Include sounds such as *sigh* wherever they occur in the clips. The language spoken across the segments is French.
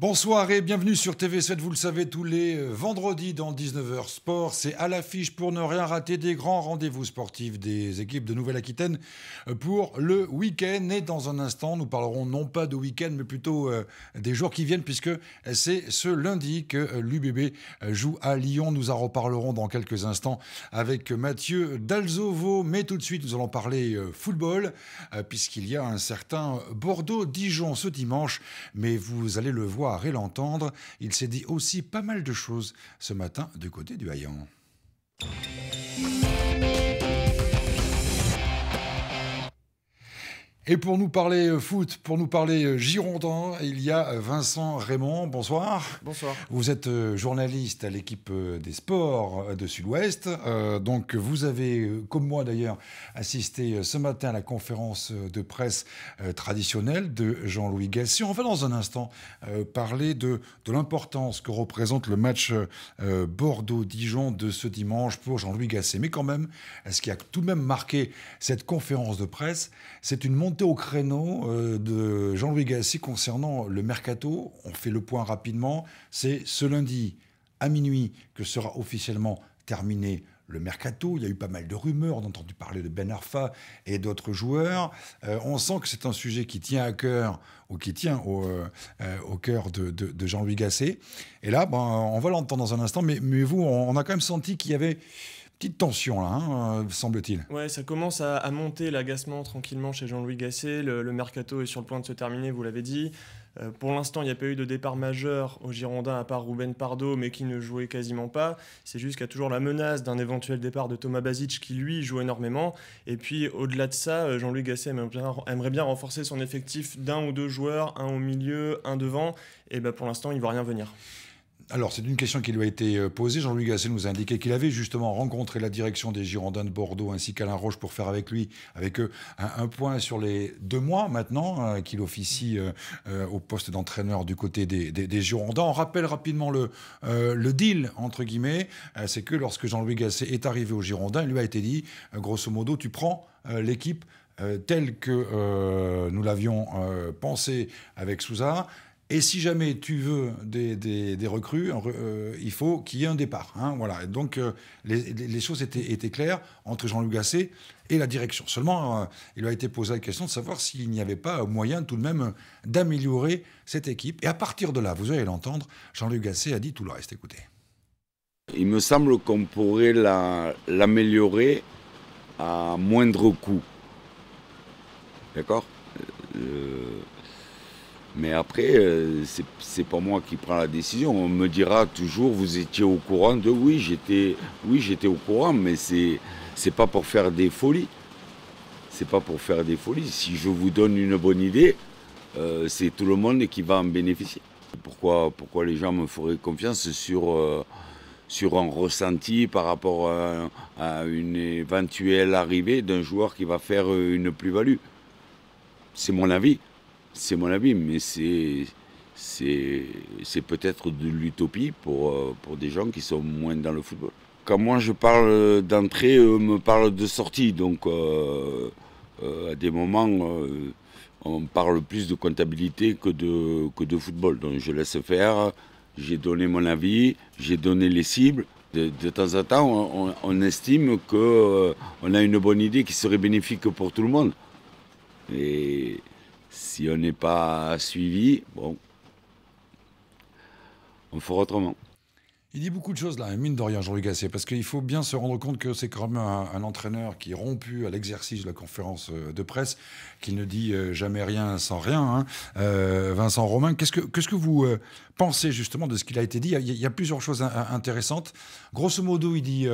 Bonsoir et bienvenue sur TV7, vous le savez, tous les euh, vendredis dans 19h Sport. C'est à l'affiche pour ne rien rater des grands rendez-vous sportifs des équipes de Nouvelle-Aquitaine euh, pour le week-end. Et dans un instant, nous parlerons non pas de week-end, mais plutôt euh, des jours qui viennent, puisque c'est ce lundi que l'UBB joue à Lyon. Nous en reparlerons dans quelques instants avec Mathieu Dalzovo. Mais tout de suite, nous allons parler football, puisqu'il y a un certain Bordeaux-Dijon ce dimanche. Mais vous allez le voir et l'entendre, il s'est dit aussi pas mal de choses ce matin du côté du Haillan. Et pour nous parler euh, foot, pour nous parler euh, Girondin, il y a euh, Vincent Raymond. Bonsoir. Bonsoir. Vous êtes journaliste à l'équipe des sports de Sud-Ouest. donc vous avez, comme moi d'ailleurs, assisté ce matin à la conférence de presse traditionnelle de Jean-Louis Gasset. On va dans un instant parler de, l'importance que représente le match Bordeaux-Dijon de ce dimanche pour Jean-Louis Gasset. Mais quand même, ce qui a tout de même marqué cette conférence de presse, c'est une montée au créneau euh, de Jean-Louis Gassi concernant le mercato. On fait le point rapidement. C'est ce lundi à minuit que sera officiellement terminé le mercato. Il y a eu pas mal de rumeurs. On a entendu parler de Ben Arfa et d'autres joueurs. Euh, on sent que c'est un sujet qui tient à cœur ou qui tient au, euh, au cœur de, Jean-Louis Gasset. Et là, ben, on va l'entendre dans un instant. Mais, mais vous, on a quand même senti qu'il y avait Petite tension là, hein, euh, semble-t-il. Ouais, ça commence à, monter l'agacement tranquillement chez Jean-Louis Gasset. Le, mercato est sur le point de se terminer, vous l'avez dit. Euh, pour l'instant, il n'y a pas eu de départ majeur aux Girondins à part Ruben Pardo, mais qui ne jouait quasiment pas. C'est juste qu'il y a toujours la menace d'un éventuel départ de Thomas Bazic qui lui joue énormément. Et puis, au-delà de ça, euh, Jean-Louis Gasset aimerait bien, renforcer son effectif d'un ou deux joueurs, un au milieu, un devant. Et ben, pour l'instant, il ne voit rien venir alors, c'est une question qui lui a été euh, posée. Jean-Louis Gasset nous a indiqué qu'il avait justement rencontré la direction des Girondins de Bordeaux ainsi qu'Alain Roche pour faire avec lui, avec eux, un, point sur les deux mois maintenant euh, qu'il officie euh, au poste d'entraîneur du côté des, Girondins. On rappelle rapidement le, le deal, entre guillemets, c'est que lorsque Jean-Louis Gasset est arrivé aux Girondins, il lui a été dit, grosso modo, tu prends l'équipe telle que nous l'avions pensée avec Souza. Et si jamais tu veux des, recrues, euh, il faut qu'il y ait un départ. Hein, voilà. donc euh, les, choses étaient, claires entre Jean-Luc Gasset et la direction. Seulement, euh, il a été posé la question de savoir s'il n'y avait pas moyen tout de même d'améliorer cette équipe. Et à partir de là, vous allez l'entendre, Jean-Luc Gasset a dit tout le reste. Écoutez. Il me semble qu'on pourrait l'améliorer à moindre coût. D'accord mais après, euh, ce n'est pas moi qui prends la décision. On me dira toujours, vous étiez au courant de oui, j'étais oui, au courant, mais ce n'est pas pour faire des folies. C'est pas pour faire des folies. Si je vous donne une bonne idée, euh, c'est tout le monde qui va en bénéficier. Pourquoi, les gens me feraient confiance sur, euh, un ressenti par rapport à une éventuelle arrivée d'un joueur qui va faire une plus-value C'est mon avis c'est mon avis, mais c'est c'est peut-être de l'utopie pour, euh, pour des gens qui sont moins dans le football. Quand moi je parle d'entrée, eux me parle de sortie. Donc euh, euh, à des moments, on parle plus de comptabilité que de, que de football. Donc je laisse faire, j'ai donné mon avis, j'ai donné les cibles. De, temps en temps, on, estime qu'on on a une bonne idée qui serait bénéfique pour tout le monde. Et si on n'est pas suivi, bon, on fera autrement. Il dit beaucoup de choses là, hein, mine de rien, Jean-Luc Gasset, parce qu'il faut bien se rendre compte que c'est quand même un, entraîneur qui est rompu à l'exercice de la conférence euh, de presse, qui ne dit euh, jamais rien sans rien. Hein. Euh, Vincent Romain, qu'est-ce que, que vous pensez justement de ce qu'il a été dit il y a, plusieurs choses intéressantes. Grosso modo, il dit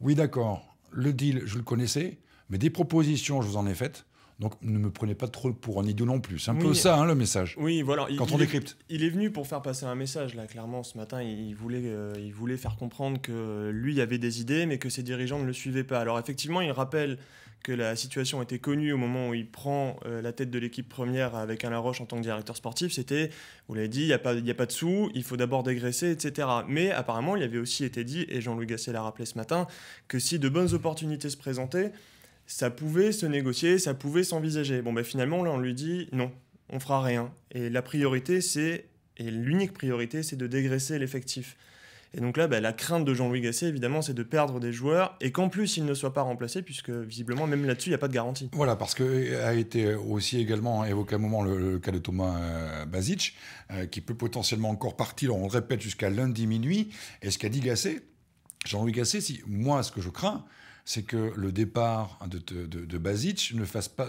oui, d'accord, le deal, je le connaissais, mais des propositions, je vous en ai faites. Donc ne me prenez pas trop pour un idiot non plus. C'est un peu ça hein, le message. Oui, voilà. Quand il, on décrypte. Est, il est venu pour faire passer un message là. Clairement, ce matin, il voulait, euh, il voulait faire comprendre que lui avait des idées, mais que ses dirigeants ne le suivaient pas. Alors effectivement, il rappelle que la situation était connue au moment où il prend euh, la tête de l'équipe première avec Alain Roche en tant que directeur sportif, c'était, vous l'avez dit, il n'y a, y a pas de sous, il faut d'abord dégraisser, etc. Mais apparemment, il avait aussi été dit, et Jean-Louis Gasset l'a rappelé ce matin, que si de bonnes opportunités se présentaient, ça pouvait se négocier, ça pouvait s'envisager. Bon, ben finalement, là, on lui dit non, on fera rien. Et la priorité, c'est, et l'unique priorité, c'est de dégraisser l'effectif. Et donc là, ben, la crainte de Jean-Louis Gasset, évidemment, c'est de perdre des joueurs et qu'en plus, ils ne soient pas remplacés, puisque visiblement, même là-dessus, il n'y a pas de garantie. Voilà, parce qu'a euh, été aussi également évoqué à un moment le, cas de Thomas euh, euh, qui peut potentiellement encore partir, on répète, jusqu'à lundi minuit. Et ce qu'a dit Gasset, Jean-Louis Gasset, si, moi, ce que je crains, c'est que le départ hein, de, de, ne,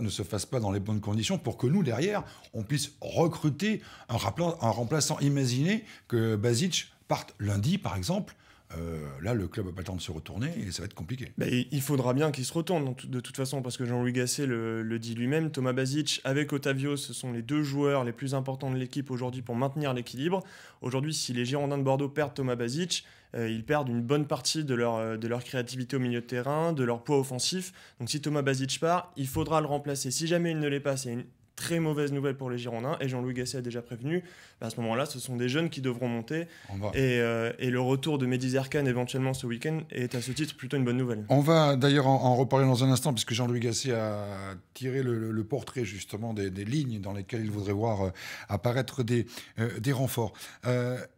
se fasse pas dans les bonnes conditions pour que nous, derrière, on puisse recruter un, remplaçant. Imaginez que Basic parte lundi, par exemple, euh, là, le club n'a pas le temps de se retourner et ça va être compliqué. Bah, il faudra bien qu'il se retourne de toute façon, parce que Jean-Louis Gasset le, dit lui-même. Thomas Basic avec Otavio, ce sont les deux joueurs les plus importants de l'équipe aujourd'hui pour maintenir l'équilibre. Aujourd'hui, si les Girondins de Bordeaux perdent Thomas Basic, euh, ils perdent une bonne partie de leur, euh, de leur créativité au milieu de terrain, de leur poids offensif. Donc si Thomas Basic part, il faudra le remplacer. Si jamais il ne l'est pas, c'est une Très mauvaise nouvelle pour les Girondins, et Jean-Louis Gasset a déjà prévenu, bah, à ce moment-là, ce sont des jeunes qui devront monter, euh, et, le retour de Mehdi Zerkan éventuellement ce week-end est à ce titre plutôt une bonne nouvelle. On va d'ailleurs en, reparler dans un instant, puisque Jean-Louis Gasset a tiré le, portrait justement des, lignes dans lesquelles il voudrait voir euh, apparaître des, euh, des renforts.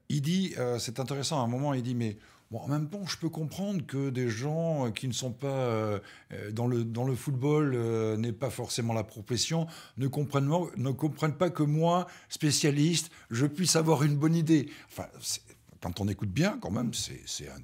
il dit, c'est intéressant, à un moment, il dit, mais en même temps, je peux comprendre que des gens euh, qui ne sont pas euh, euh, dans, le, dans le football, n'est pas forcément la profession, ne comprennent, ne comprennent pas que moi, spécialiste, je puisse avoir une bonne idée. Enfin, quand on écoute bien, quand même, c'est un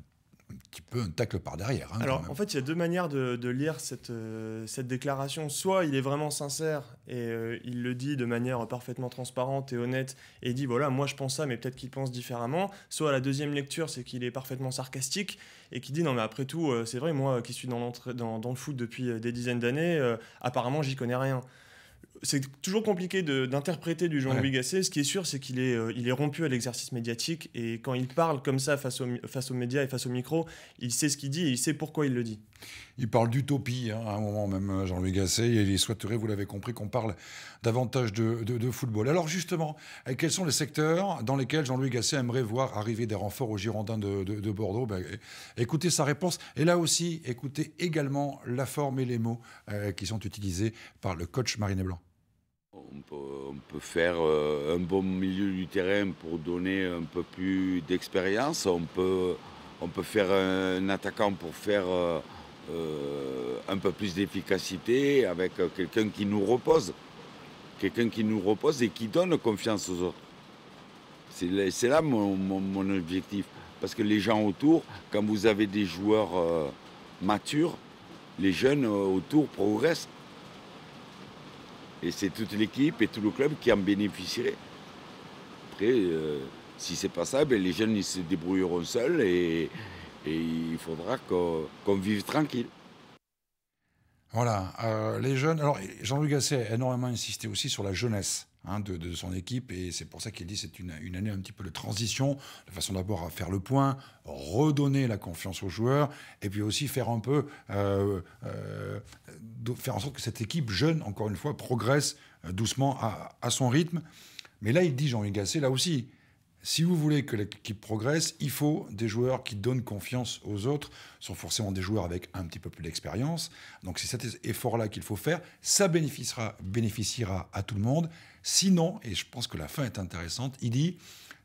un petit peu un tacle par derrière. Hein, Alors, en fait, il y a deux manières de, lire euh, cette, déclaration. Soit il est vraiment sincère et euh, il le dit de manière parfaitement transparente et honnête et dit voilà, moi je pense ça, mais peut-être qu'il pense différemment. Soit à la deuxième lecture, c'est qu'il est parfaitement sarcastique et qui dit non, mais après tout, euh, c'est vrai, moi qui suis dans, dans, le foot depuis des dizaines d'années, apparemment j'y connais rien c'est toujours compliqué d'interpréter du Jean-Louis Gasset. Ce qui est sûr, c'est qu'il est, euh, est rompu à l'exercice médiatique et quand il parle comme ça face, face aux médias et face au micro, il sait ce qu'il dit et il sait pourquoi il le dit. Il parle d'utopie hein, à un moment même, euh, Jean-Louis Gasset, et il souhaiterait, vous l'avez compris, qu'on parle davantage de, football. Alors justement, euh, quels sont les secteurs dans lesquels Jean-Louis Gasset aimerait voir arriver des renforts aux Girondins de, Bordeaux ben, Écoutez sa réponse et là aussi, écoutez également la forme et les mots qui sont utilisés par le coach Marine Blanc on peut, faire euh, un bon milieu du terrain pour donner un peu plus d'expérience. On peut, on peut faire un attaquant pour faire euh, euh, un peu plus d'efficacité avec quelqu'un qui nous repose. Quelqu'un qui nous repose et qui donne confiance aux autres. C'est là, mon, objectif. Parce que les gens autour, quand vous avez des joueurs matures, les jeunes autour progressent. Et c'est toute l'équipe et tout le club qui en bénéficierait. Après, euh, si c'est pas ça, ben, les jeunes ils se débrouilleront seuls et, il faudra qu'on vive tranquille. Voilà, euh, les jeunes. Alors, Jean-Luc Gasset a énormément insisté aussi sur la jeunesse. Hein, de, son équipe. Et c'est pour ça qu'il dit c'est une, année un petit peu de transition, de façon d'abord à faire le point, redonner la confiance aux joueurs, et puis aussi faire un peu, euh, euh, faire en sorte que cette équipe jeune, encore une fois, progresse euh, doucement à, son rythme. Mais là, il dit, jean yves Gasset, là aussi, si vous voulez que l'équipe progresse, il faut des joueurs qui donnent confiance aux autres, Ce sont forcément des joueurs avec un petit peu plus d'expérience. Donc c'est cet effort-là qu'il faut faire. Ça bénéficiera, bénéficiera à tout le monde. Sinon, et je pense que la fin est intéressante, il dit,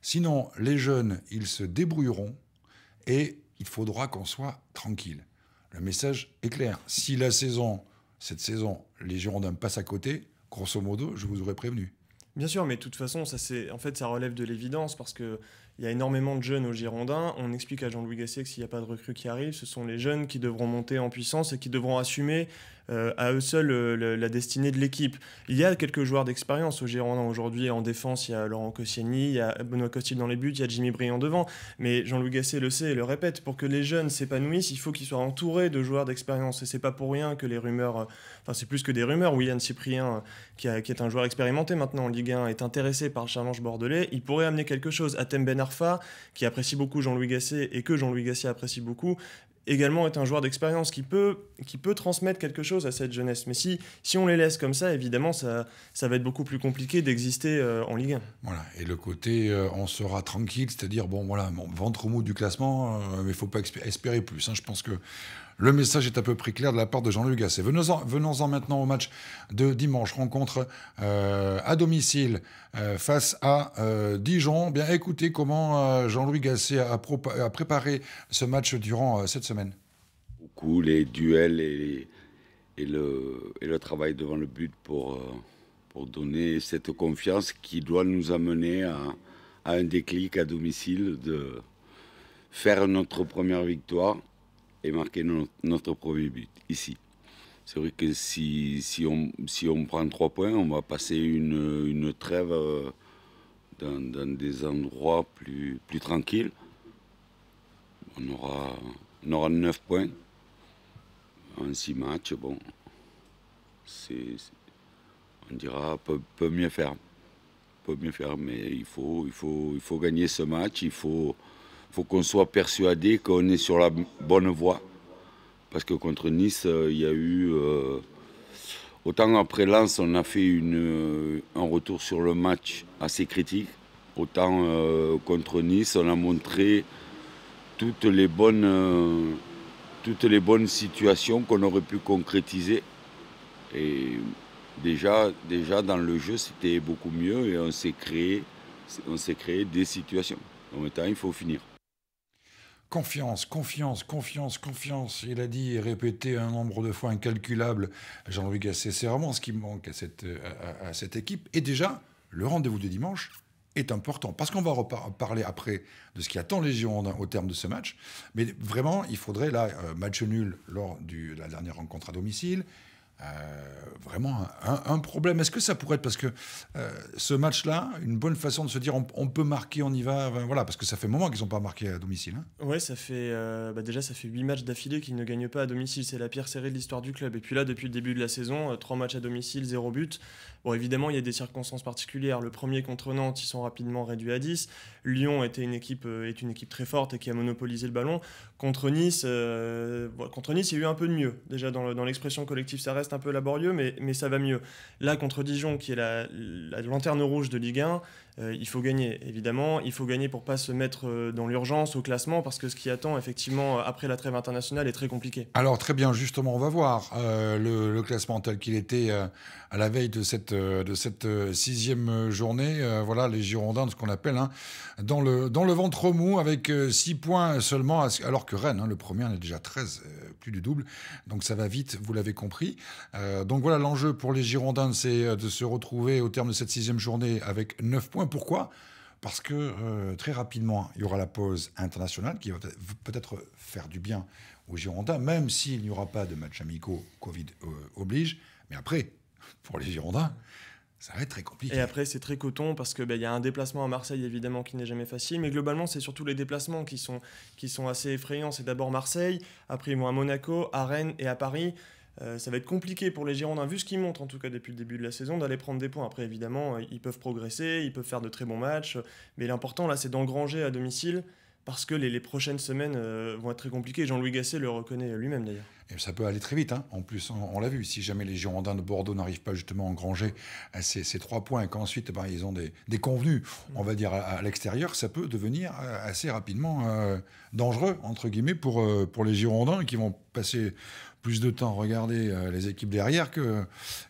sinon les jeunes, ils se débrouilleront et il faudra qu'on soit tranquille. Le message est clair. Si la saison, cette saison, les Girondins passent à côté, grosso modo, je vous aurais prévenu. Bien sûr, mais de toute façon, ça c'est en fait ça relève de l'évidence parce que il y a énormément de jeunes aux Girondins. On explique à Jean-Louis Gasset que s'il n'y a pas de recrues qui arrivent, ce sont les jeunes qui devront monter en puissance et qui devront assumer euh, à eux seuls euh, la destinée de l'équipe. Il y a quelques joueurs d'expérience aux Girondins aujourd'hui. En défense, il y a Laurent Koscielny, il y a Benoît Costil dans les buts, il y a Jimmy Briand devant. Mais Jean-Louis Gasset le sait et le répète, pour que les jeunes s'épanouissent, il faut qu'ils soient entourés de joueurs d'expérience. Et c'est pas pour rien que les rumeurs, euh, enfin c'est plus que des rumeurs, William Cyprien, qui, est un joueur expérimenté maintenant en Ligue 1, est intéressé par Challenge Bordelais, il pourrait amener quelque chose. à qui apprécie beaucoup Jean-Louis Gasset et que Jean-Louis Gasset apprécie beaucoup, également est un joueur d'expérience qui peut, qui peut transmettre quelque chose à cette jeunesse. Mais si, on les laisse comme ça, évidemment, ça, ça va être beaucoup plus compliqué d'exister euh, en Ligue 1. Voilà, et le côté euh, on sera tranquille, c'est-à-dire, bon, voilà, mon ventre mou du classement, euh, mais il ne faut pas espérer plus. Hein. Je pense que le message est à peu près clair de la part de jean louis Gasset. Venons-en maintenant au match de dimanche, rencontre euh, à domicile euh, face à euh, Dijon. Bien, écoutez comment Jean-Louis Gasset a, préparé ce match durant cette semaine. Beaucoup les duels et, et, le, le, travail devant le but pour, pour donner cette confiance qui doit nous amener à, à un déclic à domicile de faire notre première victoire et marquer notre, premier but ici. C'est vrai que si, si, on, si on prend trois points, on va passer une, une trêve euh, dans, dans, des endroits plus, plus tranquilles. On aura, on aura 9 points en six matchs. Bon, c'est, on dira peut, peut mieux faire. Peut mieux faire, mais il faut, il faut, il faut gagner ce match, il faut, faut qu'on soit persuadé qu'on est sur la bonne voie. Parce que contre Nice, euh, il y a eu. Euh, autant après Lens, on a fait euh, un retour sur le match assez critique. Autant contre Nice, on a montré toutes les bonnes, toutes les bonnes situations qu'on aurait pu concrétiser. Et déjà, déjà dans le jeu, c'était beaucoup mieux et on s'est créé, on s'est créé des situations. En même temps, il faut finir. Confiance, confiance, confiance, confiance. Il a dit et répété un nombre de fois incalculable Jean-Louis Gasset. C'est vraiment ce qui manque à cette, à, cette équipe. Et déjà, le rendez-vous de dimanche est important. Parce qu'on va reparler après de ce qui attend les Girondins au terme de ce match. Mais vraiment, il faudrait là, euh, match nul lors de la dernière rencontre à domicile. Euh, vraiment un, problème. Est-ce que ça pourrait être parce que euh, ce match-là, une bonne façon de se dire on, peut marquer, on y va, voilà, parce que ça fait moment qu'ils n'ont pas marqué à domicile. oui hein. Ouais, ça fait euh, bah, déjà ça fait 8 matchs d'affilée qu'ils ne gagnent pas à domicile, c'est la pire série de l'histoire du club. Et puis là, depuis le début de la saison, 3 matchs à domicile, 0 but. Bon, évidemment, il y a des circonstances particulières. Le premier contre Nantes, ils sont rapidement réduits à 10. Lyon était une équipe, euh, est une équipe très forte et qui a monopolisé le ballon. Contre Nice, euh, contre nice il y a eu un peu de mieux. Déjà, dans l'expression collective, ça reste un peu laborieux, mais, ça va mieux. Là, contre Dijon, qui est la, la lanterne rouge de Ligue 1, euh, il faut gagner, évidemment. Il faut gagner pour pas se mettre euh, dans l'urgence au classement, parce que ce qui attend, effectivement, euh, après la trêve internationale est très compliqué. Alors, très bien, justement, on va voir le, classement tel qu'il était à la veille de cette, de cette sixième journée. voilà, les Girondins, ce qu'on appelle, hein, dans, le, dans le ventre mou, avec 6 points seulement, alors que Rennes, hein, le premier, en est déjà 13, plus du double. Donc, ça va vite, vous l'avez compris. donc, voilà, l'enjeu pour les Girondins, c'est de se retrouver au terme de cette sixième journée avec 9 points pourquoi Parce que euh, très rapidement, il y aura la pause internationale qui va peut-être faire du bien aux Girondins, même s'il n'y aura pas de matchs amicaux, Covid euh, oblige. Mais après, pour les Girondins, ça va être très compliqué. Et après, c'est très coton parce qu'il ben, y a un déplacement à Marseille, évidemment, qui n'est jamais facile. Mais globalement, c'est surtout les déplacements qui sont, qui sont assez effrayants. C'est d'abord Marseille, après ils vont à Monaco, à Rennes et à Paris. Euh, ça va être compliqué pour les Girondins, vu ce qu'ils montrent en tout cas depuis le début de la saison, d'aller prendre des points. Après, évidemment, euh, ils peuvent progresser, ils peuvent faire de très bons matchs, euh, mais l'important là, c'est d'engranger à domicile parce que les, prochaines semaines vont être très compliquées. Jean-Louis Gasset le reconnaît lui-même d'ailleurs. Et ça peut aller très vite, hein. en plus, on, l'a vu. Si jamais les Girondins de Bordeaux n'arrivent pas justement à engranger ces, ces trois points et qu'ensuite ben, ils ont des, des convenus, on va dire, à, l'extérieur, ça peut devenir assez rapidement dangereux, entre guillemets, pour, pour les Girondins qui vont passer plus de temps regarder euh, les équipes derrière que,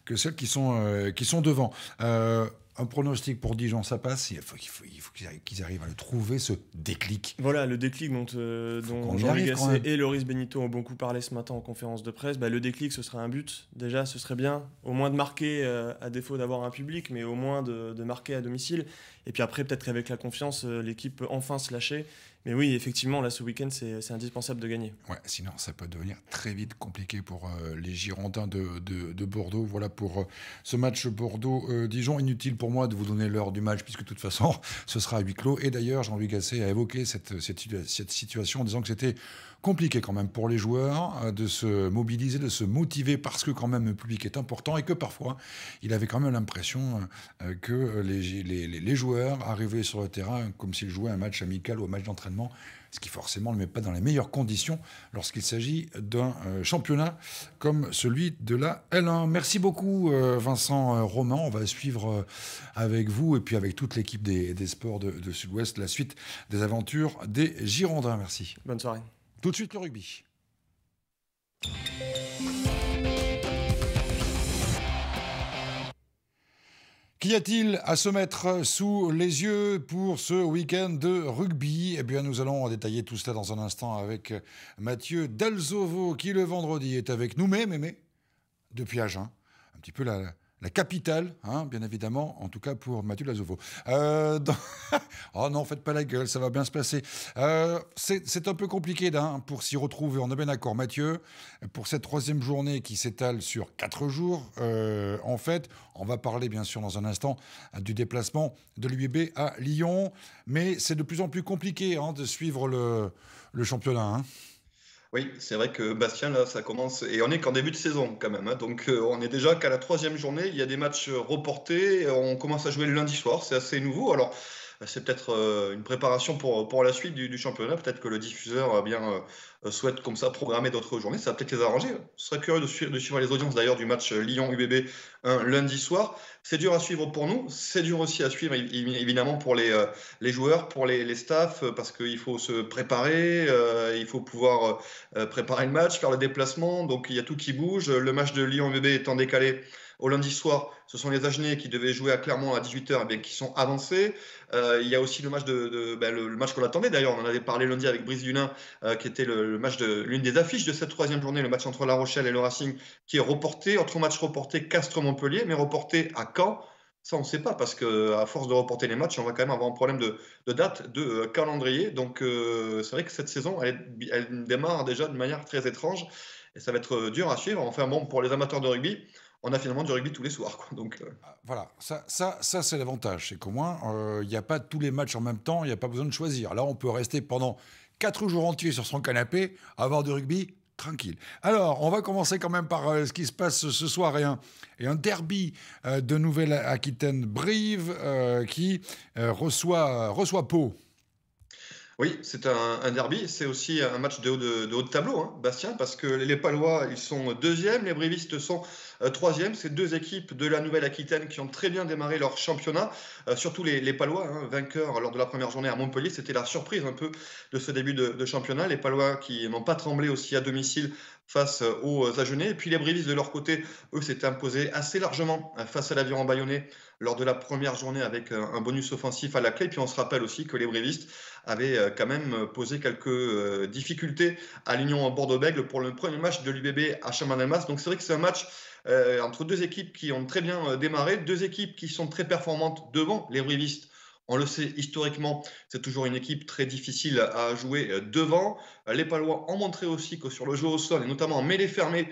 que celles qui sont, euh, qui sont devant. Euh, un pronostic pour Dijon, ça passe. Il faut, qu'ils arrivent à le trouver, ce déclic. Voilà, le déclic dont, dont jean luc et Loris Benito ont beaucoup parlé ce matin en conférence de presse. Bah, le déclic, ce serait un but. Déjà, ce serait bien, au moins de marquer, à défaut d'avoir un public, mais au moins de, de marquer à domicile. Et puis après, peut-être avec la confiance, euh, l'équipe peut enfin se lâcher. Mais oui, effectivement, là, ce week-end, c'est indispensable de gagner. Ouais, sinon, ça peut devenir très vite compliqué pour euh, les Girondins de, Bordeaux. Voilà pour euh, ce match Bordeaux-Dijon. Inutile pour moi de vous donner l'heure du match, puisque de toute façon, *laughs* ce sera à huis clos. Et d'ailleurs, Jean-Louis Gasset a évoqué cette, cette, cette situation en disant que c'était compliqué quand même pour les joueurs euh, de se mobiliser, de se motiver parce que quand même le public est important et que parfois il avait quand même l'impression euh, euh, que les, joueurs arrivaient sur le terrain comme s'ils jouaient un match amical ou un match d'entraînement, ce qui forcément ne met pas dans les meilleures conditions lorsqu'il s'agit d'un championnat comme celui de la L1. Merci beaucoup Vincent Roman on va suivre avec vous et puis avec toute l'équipe des, sports de Sud-Ouest la suite des aventures des Girondins. Merci. Bonne soirée. Tout de suite le rugby. Qu'y a-t-il à se mettre sous les yeux pour ce week-end de rugby Eh bien, nous allons détailler tout cela dans un instant avec Mathieu Dalzovo, qui le vendredi est avec nous, mais, mais, mais depuis Agen. Un petit peu la, la capitale, hein, bien évidemment, en tout cas pour Mathieu Lazovo. Euh, *laughs* oh non, faites pas la gueule, ça va bien se passer. Euh, c'est un peu compliqué hein, pour s'y retrouver, on est bien d'accord Mathieu. Pour cette troisième journée qui s'étale sur quatre jours, euh, en fait, on va parler bien sûr dans un instant du déplacement de l'UBB à Lyon, mais c'est de plus en plus compliqué hein, de suivre le championnat. Oui, c'est vrai que Bastien, là, ça commence. Et on n'est qu'en début de saison, quand même. Hein. Donc, euh, on est déjà qu'à la troisième journée. Il y a des matchs reportés. On commence à jouer le lundi soir. C'est assez nouveau. Alors, bah, c'est peut-être euh, une préparation pour, euh, pour la suite du, championnat. Peut-être que le diffuseur euh, bien, souhaite comme ça programmer d'autres journées. Ça va peut-être les arranger. Ce serait curieux de, suivre, les audiences d'ailleurs du match Lyon-UBB hein, lundi soir. C'est dur à suivre pour nous. C'est dur aussi à suivre évidemment pour les, les joueurs, pour les, les staffs, parce qu'il faut se préparer, il faut pouvoir préparer le match, faire le déplacement. Donc il y a tout qui bouge. Le match de Lyon-UBB étant décalé. Au lundi soir, ce sont les Agenais qui devaient jouer à Clermont à 18h, eh et bien, qui sont avancés. Euh, il y a aussi le match, de, ben, le, match qu'on attendait d'ailleurs, on en avait parlé lundi avec Brice Dulin, euh, qui était le, match de l'une des affiches de cette troisième journée, le match entre La Rochelle et le Racing, qui est reporté. Autre match reporté, Castres-Montpellier, mais reporté à Caen. Ça, on ne sait pas, parce qu'à force de reporter les matchs, on va quand même avoir un problème de, date, de euh, calendrier. Donc, c'est vrai que cette saison, elle, elle, démarre déjà de manière très étrange. Et ça va être dur à suivre. Enfin, bon, pour les amateurs de rugby, on a finalement du rugby tous les soirs. Donc, euh. ah, Voilà, ça, ça, c'est l'avantage. C'est qu'au moins, euh, il n'y a pas tous les matchs en même temps, il n'y a pas besoin de choisir. Là, on peut rester pendant 4 jours entiers sur son canapé, avoir du rugby tranquille. Alors, on va commencer quand même par euh, ce qui se passe ce soir et un, et un derby de Nouvelle-Aquitaine-Brive qui reçoit, reçoit Pau. Oui, c'est un, derby. C'est aussi un match de haut de, tableau, hein, Bastien, parce que les Palois, ils sont deuxièmes, les Brivistes sont euh, troisièmes. troisième. C'est deux équipes de la Nouvelle-Aquitaine qui ont très bien démarré leur championnat, euh, surtout les, Palois, hein, vainqueurs lors de la première journée à Montpellier. C'était la surprise un peu de ce début de, championnat. Les Palois qui n'ont pas tremblé aussi à domicile face euh, aux Agenais. Et puis les Brivistes, de leur côté, eux, s'étaient imposés assez largement hein, face à l'aviron bayonnais lors de la première journée avec un bonus offensif à la clé. Et puis on se rappelle aussi que les Brivistes avait euh, quand même euh, posé quelques euh, difficultés à l'Union Bordeaux-Bègles pour le premier match de l'UBB à Chamandelmas. Donc c'est vrai que c'est un match entre deux équipes qui ont très bien démarré, deux équipes qui sont très performantes devant les rivistes. On le sait historiquement, c'est toujours une équipe très difficile à jouer devant. Les Palois ont montré aussi que sur le jeu au sol, et notamment en mêlée fermée,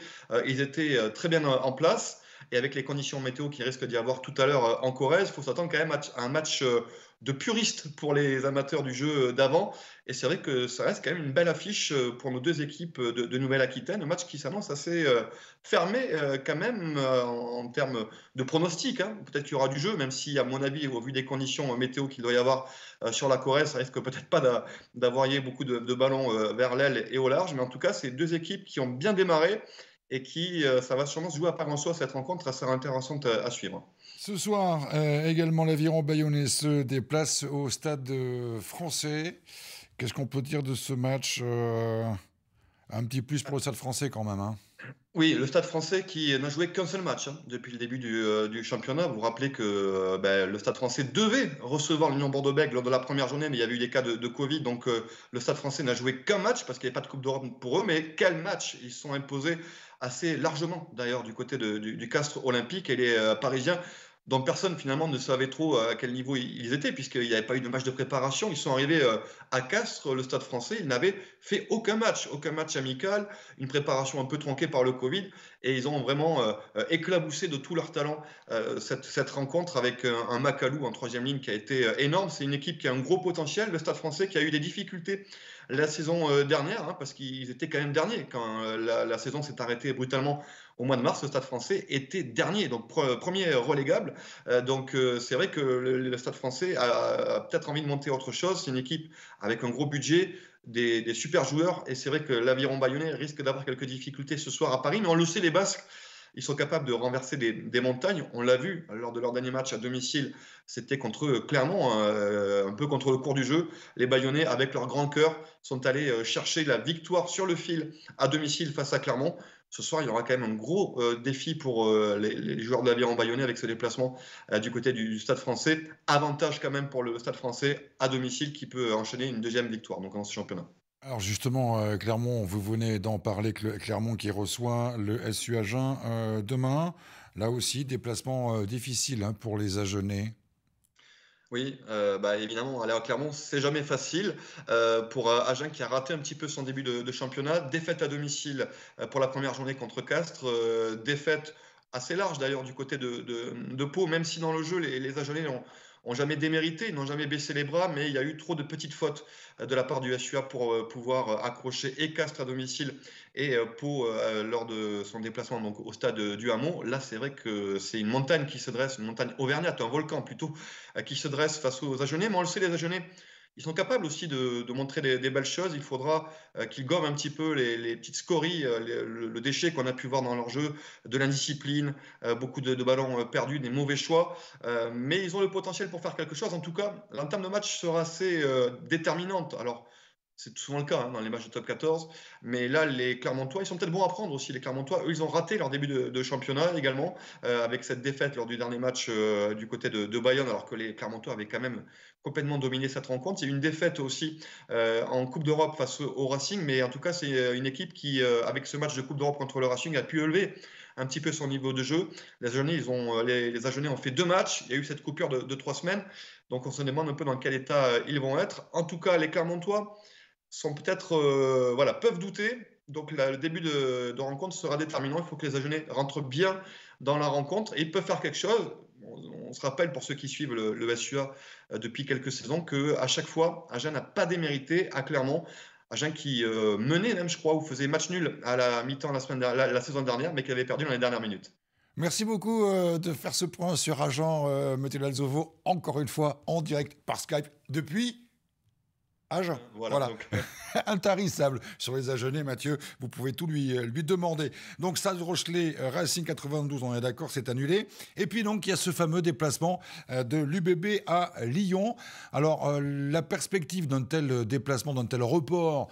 ils étaient très bien en place. Et avec les conditions météo qui risque d'y avoir tout à l'heure en Corrèze, il faut s'attendre quand même à un match de puriste pour les amateurs du jeu d'avant. Et c'est vrai que ça reste quand même une belle affiche euh, pour nos deux équipes de, Nouvelle-Aquitaine. Un match qui s'annonce assez euh, fermé euh, quand même en, termes de pronostics. Hein. Peut-être qu'il y aura du jeu, même si à mon avis, au vu des conditions météo qu'il doit y avoir sur la Corée, ça risque peut-être pas d'avoir beaucoup de, ballons vers l'aile et au large. Mais en tout cas, c'est deux équipes qui ont bien démarré et qui, ça va sûrement se jouer à part en soi cette rencontre assez intéressante à suivre. Ce soir, euh, également, l'aviron bayonnais se déplace au stade français. Qu'est-ce qu'on peut dire de ce match euh, Un petit plus pour le stade français quand même. Hein oui, le Stade français qui n'a joué qu'un seul match hein, depuis le début euh, du, championnat. Vous vous rappelez que ben, le Stade français devait recevoir l'Union Bordeaux-Bègles lors de la première journée, mais il y avait eu des cas de, Covid. Donc le Stade français n'a joué qu'un match parce qu'il n'y avait pas de Coupe d'Europe pour eux. Mais quel match Ils sont imposés assez largement, d'ailleurs, du côté du, du, Castre olympique. Et les Parisiens dont personne finalement ne savait trop euh, à quel niveau ils étaient, puisqu'il n'y avait pas eu de match de préparation. Ils sont arrivés euh, à Castres, le stade français, ils n'avaient fait aucun match, aucun match amical, une préparation un peu tronquée par le Covid, et ils ont vraiment euh, éclaboussé de tout leur talent cette, cette rencontre avec un Macalou en troisième ligne qui a été énorme. C'est une équipe qui a un gros potentiel, le stade français qui a eu des difficultés la saison euh, dernière, hein, parce qu'ils étaient quand même derniers. Quand euh, la, saison s'est arrêtée brutalement au mois de mars, le Stade français était dernier, donc premier relégable. Euh, donc c'est vrai que le, Stade français a, peut-être envie de monter autre chose. C'est une équipe avec un gros budget. Des, super joueurs et c'est vrai que l'aviron bayonnais risque d'avoir quelques difficultés ce soir à Paris mais on le sait les Basques ils sont capables de renverser des, montagnes. On l'a vu lors de leur dernier match à domicile. C'était contre Clermont, euh, un peu contre le cours du jeu. Les Bayonnais, avec leur grand cœur, sont allés euh, chercher la victoire sur le fil à domicile face à Clermont. Ce soir, il y aura quand même un gros euh, défi pour les, joueurs de l'Aviron Bayonnais avec ce déplacement du côté du, Stade français. Avantage quand même pour le Stade français à domicile qui peut enchaîner une deuxième victoire donc, dans ce championnat. Alors justement, euh, Clermont, vous venez d'en parler, Clermont qui reçoit le SU Agen euh, demain. Là aussi, déplacement euh, difficile hein, pour les Agenais. Oui, bah évidemment, Alors à Clermont, c'est jamais facile. pour Agen qui a raté un petit peu son début de, championnat, défaite à domicile pour la première journée contre Castres, défaite assez large d'ailleurs du côté de, Pau, même si dans le jeu, les, les Agenais ont n'ont jamais démérité, n'ont jamais baissé les bras, mais il y a eu trop de petites fautes euh, de la part du SUA pour euh, pouvoir euh, accrocher et Castres à domicile et Pau lors de son déplacement donc, au stade du hameau. Là, c'est vrai que c'est une montagne qui se dresse, une montagne auvergnate, un volcan plutôt, qui se dresse face aux Agenais. Mais on le sait, les Agenais ils sont capables aussi de, montrer des, belles choses. Il faudra euh, qu'ils gomment un petit peu les, petites scories, euh, le, déchet qu'on a pu voir dans leur jeu, de l'indiscipline, euh, beaucoup de, de, ballons perdus, des mauvais choix. mais ils ont le potentiel pour faire quelque chose. En tout cas, l'entame de match sera assez déterminante. Alors, c'est souvent le cas hein, dans les matchs de top 14. Mais là, les Clermontois, ils sont peut-être bons à prendre aussi. Les Clermontois, eux, ils ont raté leur début de, championnat également, euh, avec cette défaite lors du dernier match euh, du côté de, Bayonne, alors que les Clermontois avaient quand même complètement dominé cette rencontre. C'est une défaite aussi euh, en Coupe d'Europe face au Racing, mais en tout cas, c'est une équipe qui, avec ce match de Coupe d'Europe contre le Racing, a pu élever un petit peu son niveau de jeu. Les Agenais, ils ont, les, ont fait deux matchs. Il y a eu cette coupure de, de trois semaines. Donc, on se demande un peu dans quel état ils vont être. En tout cas, les Clermontois, sont peut-être, euh, voilà, peuvent douter. Donc le début de, rencontre sera déterminant. Il faut que les Agenais rentrent bien dans la rencontre et ils peuvent faire quelque chose. On, se rappelle pour ceux qui suivent le, le SUA euh, depuis quelques saisons que à chaque fois, Agen n'a pas démérité à Clermont. Agen qui euh, menait même, je crois, ou faisait match nul à la mi-temps la, semaine, saison dernière, mais qui avait perdu dans les dernières minutes. Merci beaucoup de faire ce point sur Agent euh, alzovo encore une fois en direct par Skype depuis voilà. *laughs* Intarissable sur les Agenais, Mathieu. Vous pouvez tout lui, euh, lui demander. Donc, Stade Rochelet, euh, Racing 92, on est d'accord, c'est annulé. Et puis, donc, il y a ce fameux déplacement euh, de l'UBB à Lyon. Alors, la perspective d'un tel déplacement, d'un tel report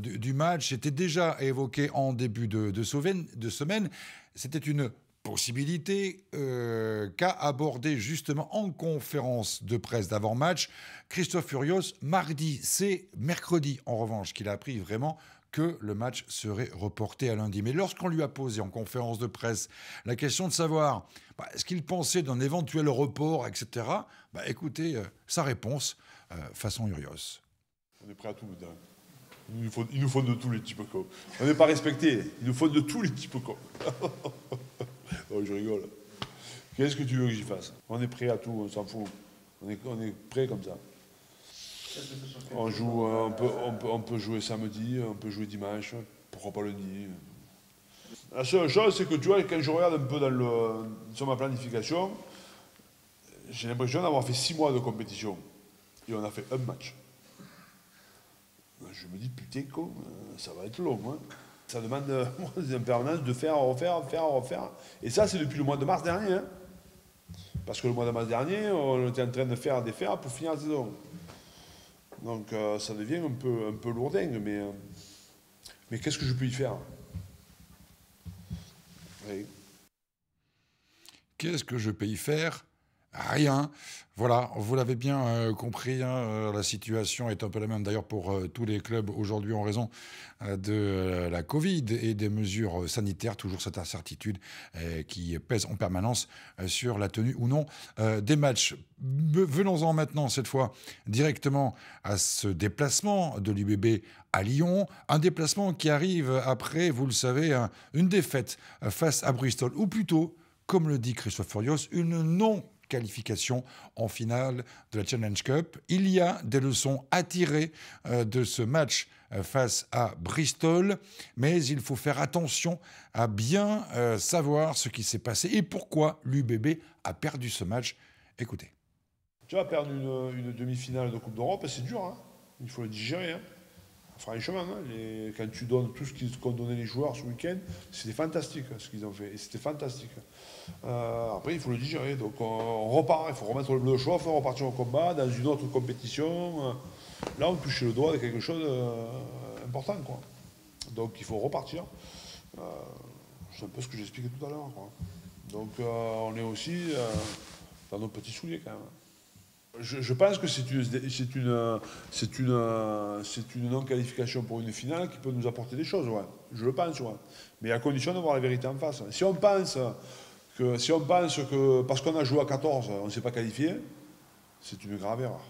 du, match était déjà évoquée en début de, de semaine. C'était une possibilité euh, qu'a abordé justement en conférence de presse d'avant-match Christophe Furios mardi. C'est mercredi en revanche qu'il a appris vraiment que le match serait reporté à lundi. Mais lorsqu'on lui a posé en conférence de presse la question de savoir bah, ce qu'il pensait d'un éventuel report, etc., bah, écoutez euh, sa réponse euh, façon Urios. On est prêt à tout, madame. Il nous, faut, de tous les types. Quoi. On n'est pas respecté. Il nous faut de tous les types. Quoi. *laughs* *laughs* Oh, je rigole. Qu'est-ce que tu veux que j'y fasse On est prêt à tout, on s'en fout. On est, prêt comme ça. On joue, euh, on peut, jouer samedi, on peut jouer dimanche, pourquoi pas le lundi. La seule chose, c'est que tu vois, quand je regarde un peu dans sur ma planification, j'ai l'impression d'avoir fait six mois de compétition. Et on a fait un match. Ben, je me dis, putain, euh, ça va être long. Hein ça demande euh, *laughs* en permanence de faire, refaire, faire, refaire. Et ça, c'est depuis le mois de mars dernier. Hein. Parce que le mois de mars dernier, on était en train de faire des fers pour finir la saison. Donc euh, ça devient un peu, un peu lourdingue, mais, euh, mais qu'est-ce que je peux y faire Qu'est-ce que je peux y faire rien. Voilà, vous l'avez bien euh, compris, hein, euh, la situation est un peu la même d'ailleurs pour euh, tous les clubs aujourd'hui en raison de la Covid et des mesures sanitaires, toujours cette incertitude qui pèse en permanence sur la tenue ou non des matchs. Venons-en maintenant cette fois directement à ce déplacement de l'UBB à Lyon, un déplacement qui arrive après, vous le savez, hein, une défaite face à Bristol, ou plutôt, comme le dit Christophe Furios, une non qualification en finale de la Challenge Cup. Il y a des leçons à tirer euh, de ce match euh, face à Bristol, mais il faut faire attention à bien euh, savoir ce qui s'est passé et pourquoi l'UBB a perdu ce match. Écoutez. Tu as perdu une, demi-finale de Coupe d'Europe, c'est dur, hein. il faut le digérer. Hein franchement, hein, les, quand tu donnes tout ce qu'ont donné les joueurs ce week-end, c'était fantastique hein, ce qu'ils ont fait. Et C'était fantastique. Hein. Euh, après, il faut le digérer. Donc, on, repart, il faut remettre le bleu de chauffe, repartir au combat dans une autre compétition. Euh. Là, on touche le doigt de quelque chose d'important. Euh, quoi. Donc, il faut repartir. c'est un peu ce que j'expliquais tout à l'heure. Donc, on est aussi dans nos petits souliers quand même je, pense que c'est une, c'est une, c'est non-qualification pour une finale qui peut nous apporter des choses, Je le pense, Mais à condition d'avoir la vérité en face. Si on pense que, si on pense que parce qu'on a joué à 14, on ne s'est pas qualifié, c'est une grave erreur.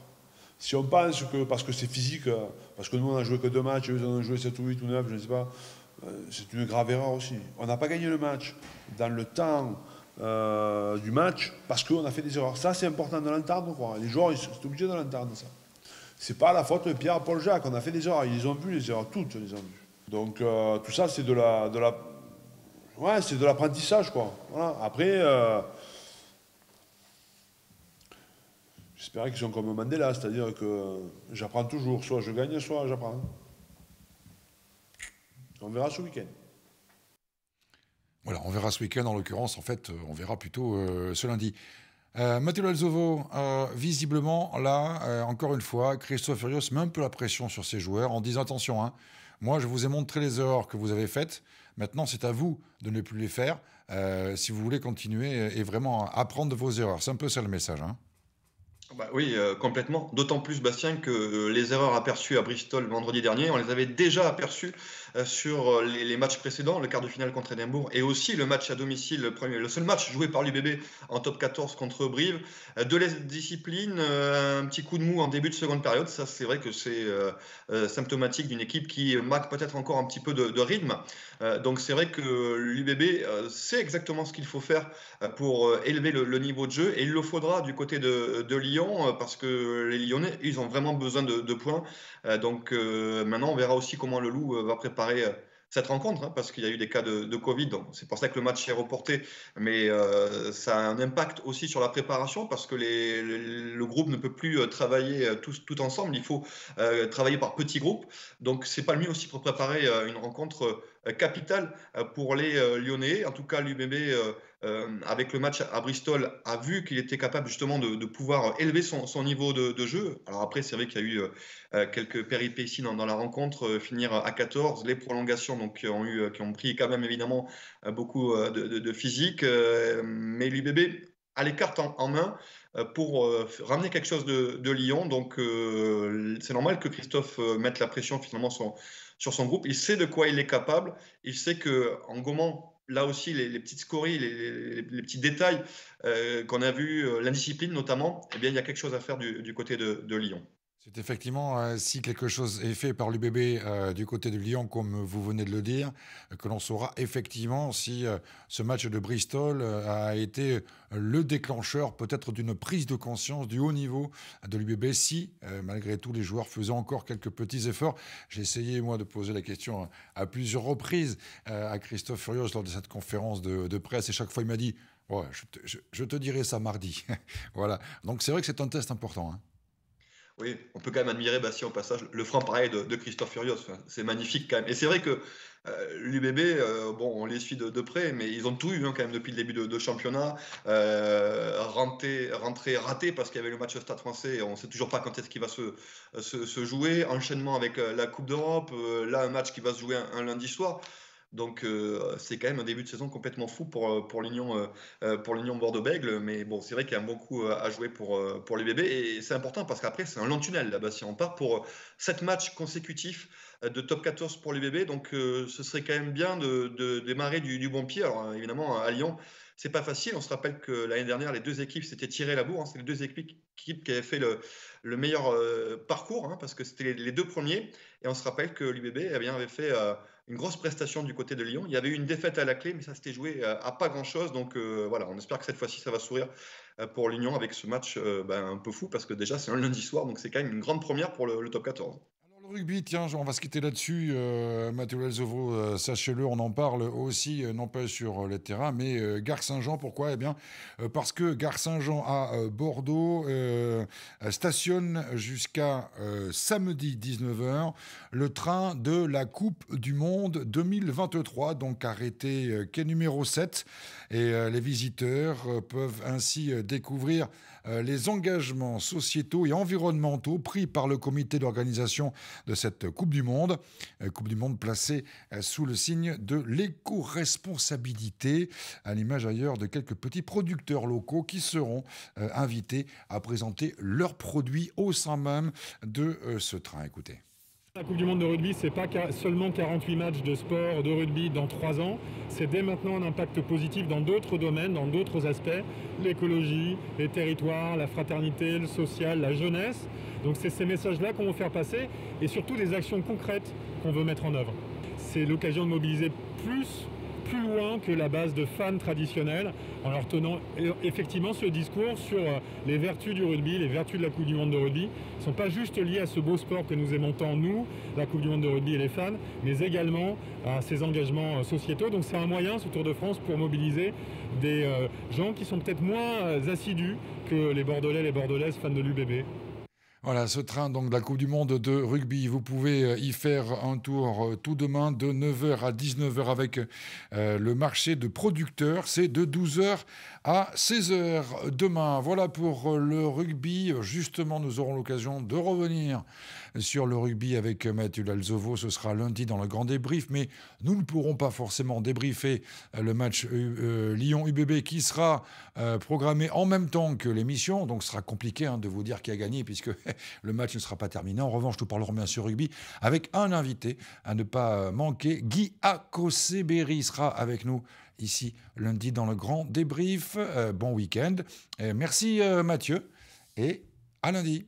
Si on pense que parce que c'est physique, parce que nous on a joué que deux matchs, eux ils en ont joué 7 ou 8 ou 9, je ne sais pas, euh, c'est une grave erreur aussi. On n'a pas gagné le match dans le temps euh, du match parce qu'on a fait des erreurs. Ça, c'est important de l'entendre. Les joueurs, ils sont obligés de l'entendre, ça. C'est pas la faute de Pierre, Paul, Jacques. On a fait des erreurs. Ils ont vu les erreurs. Toutes, les ont vues. Donc, euh, tout ça, c'est de la, de la... Ouais, c'est de l'apprentissage, quoi. Après... Euh... J'espérais qu'ils sont comme Mandela, c'est-à-dire que j'apprends toujours, soit je gagne, soit j'apprends. On verra ce week-end. Voilà, on verra ce week-end en l'occurrence. En fait, euh, on verra plutôt euh, ce lundi. Euh, Matteo Alzovo, euh, visiblement, là, encore une fois, Christophe Furios met un peu la pression sur ses joueurs en disant attention, hein, moi, je vous ai montré les erreurs que vous avez faites. Maintenant, c'est à vous de ne plus les faire si vous voulez continuer et vraiment apprendre de vos erreurs. C'est un peu ça le message. Hein. Ah bah oui, complètement. D'autant plus, Bastien, que les erreurs aperçues à Bristol vendredi dernier, on les avait déjà aperçues euh, sur euh, les, matchs précédents, le quart de finale contre Edimbourg et aussi le match à domicile, le, premier, le seul match joué par l'UBB en top 14 contre Brive. Euh, de la discipline, un petit coup de mou en début de seconde période, ça c'est vrai que c'est symptomatique d'une équipe qui manque peut-être encore un petit peu de, rythme. donc c'est vrai que l'UBB sait exactement ce qu'il faut faire pour élever le, niveau de jeu et il le faudra du côté de, Lyon parce que les Lyonnais, ils ont vraiment besoin de, de points. donc maintenant, on verra aussi comment le loup va préparer euh, cette rencontre, hein, parce qu'il y a eu des cas de, Covid, donc c'est pour ça que le match est reporté, mais euh, ça a un impact aussi sur la préparation, parce que les, le, groupe ne peut plus euh, travailler tous, tout ensemble, il faut travailler par petits groupes, donc c'est pas le mieux aussi pour préparer une rencontre capitale pour les Lyonnais, en tout cas l'UBB euh, avec le match à Bristol, a vu qu'il était capable justement de, pouvoir élever son, niveau de, jeu. Alors après, c'est vrai qu'il y a eu euh, quelques péripéties dans, la rencontre, euh, finir à 14, les prolongations donc, qui, ont eu, qui ont pris quand même évidemment beaucoup de, physique, mais l'UBB a les cartes en, main pour ramener quelque chose de, de Lyon. Donc, c'est normal que Christophe mette la pression finalement sur son groupe. Il sait de quoi il est capable. Il sait que en là aussi les, petites scories, les, petits détails euh, qu'on a vus, euh, l'indiscipline notamment, eh bien, il y a quelque chose à faire du, côté de Lyon. C'est effectivement, euh, si quelque chose est fait par l'UBB euh, du côté de Lyon, comme vous venez de le dire, euh, que l'on saura effectivement si ce match de Bristol a été le déclencheur peut-être d'une prise de conscience du haut niveau de l'UBB, si malgré tout les joueurs faisaient encore quelques petits efforts. J'ai essayé, moi, de poser la question à plusieurs reprises à Christophe Furios lors de cette conférence de, presse, et chaque fois il m'a dit, je, te, dirai ça mardi. *laughs* voilà, donc c'est vrai que c'est un test important. Hein oui, on peut quand même admirer, Bastien si en passage, le franc pareil de, Christophe Furios. c'est magnifique quand même. Et c'est vrai que euh, l'UBB, euh, bon, on les suit de, près, mais ils ont tout eu hein, quand même depuis le début de, championnat. Euh, rentré, rentré raté parce qu'il y avait le match au Stade français on ne sait toujours pas quand est-ce qu'il va se, jouer. Enchaînement avec euh, la Coupe d'Europe, là, un match qui va se jouer un lundi soir. Donc euh, c'est quand même un début de saison complètement fou pour, euh, pour l'Union euh, pour l'Union Bordeaux-Bègle. Mais bon, c'est vrai qu'il y a beaucoup à jouer pour, pour les Et c'est important parce qu'après, c'est un long tunnel là-bas. Si on part pour sept matchs consécutifs de top 14 pour les donc ce serait quand même bien de, démarrer du, bon pied. Alors évidemment, à Lyon, c'est pas facile. On se rappelle que l'année dernière, les deux équipes s'étaient tirées la bourre. Hein. C'est les deux équipes qui avaient fait le, meilleur parcours hein, parce que c'était les, deux premiers. Et on se rappelle que l'UBB eh bien, avait fait une grosse prestation du côté de Lyon. Il y avait eu une défaite à la clé, mais ça s'était joué euh, à pas grand-chose. Donc euh, voilà, on espère que cette fois-ci, ça va sourire euh, pour l'Union avec ce match ben, un peu fou, parce que déjà, c'est un lundi soir, donc c'est quand même une grande première pour le top 14. Rugby, tiens, on va se quitter là-dessus. Euh, Mathieu euh, sachez-le, on en parle aussi, euh, non pas sur les terrains, mais Gare Saint-Jean, pourquoi Eh bien, parce que Gare Saint-Jean à Bordeaux stationne jusqu'à samedi 19h le train de la Coupe du Monde 2023, donc arrêté quai numéro 7. Et les visiteurs peuvent ainsi découvrir les engagements sociétaux et environnementaux pris par le comité d'organisation de cette Coupe du Monde. Euh, Coupe du Monde placée euh, sous le signe de l'éco-responsabilité, à l'image ailleurs de quelques petits producteurs locaux qui seront euh, invités à présenter leurs produits au sein même de ce train. Écoutez. La Coupe du Monde de rugby, n'est pas seulement 48 matchs de sport, de rugby dans 3 ans, c'est dès maintenant un impact positif dans d'autres domaines, dans d'autres aspects, l'écologie, les territoires, la fraternité, le social, la jeunesse. Donc c'est ces messages-là qu'on veut faire passer et surtout des actions concrètes qu'on veut mettre en œuvre. C'est l'occasion de mobiliser plus plus loin que la base de fans traditionnels en leur tenant e, effectivement ce discours sur euh, les vertus du rugby, les vertus de la Coupe du Monde de rugby, ne sont pas juste liées à ce beau sport que nous aimons tant nous, la Coupe du Monde de rugby et les fans, mais également à ces engagements euh, sociétaux. Donc c'est un moyen, ce Tour de France, pour mobiliser des euh, gens qui sont peut-être moins assidus que les Bordelais, les Bordelaises fans de l'UBB. Voilà, ce train donc de la Coupe du Monde de rugby, vous pouvez euh, y faire un tour euh, tout demain de 9h à 19h avec euh, le marché de producteurs. C'est de 12h à 16h demain. Voilà pour le rugby. Justement, nous aurons l'occasion de revenir sur le rugby avec Mathieu Lalzovo. Ce sera lundi dans le grand débrief, mais nous ne pourrons pas forcément débriefer euh, le match euh, euh, Lyon-UBB qui sera programmé en même temps que l'émission. Donc, ce sera compliqué hein, de vous dire qui a gagné puisque *laughs* le match ne sera pas terminé. En revanche, nous parlerons bien sur rugby avec un invité à ne pas manquer. Guy Akoseberi sera avec nous ici lundi dans le grand débrief. bon week-end. merci Mathieu et à lundi.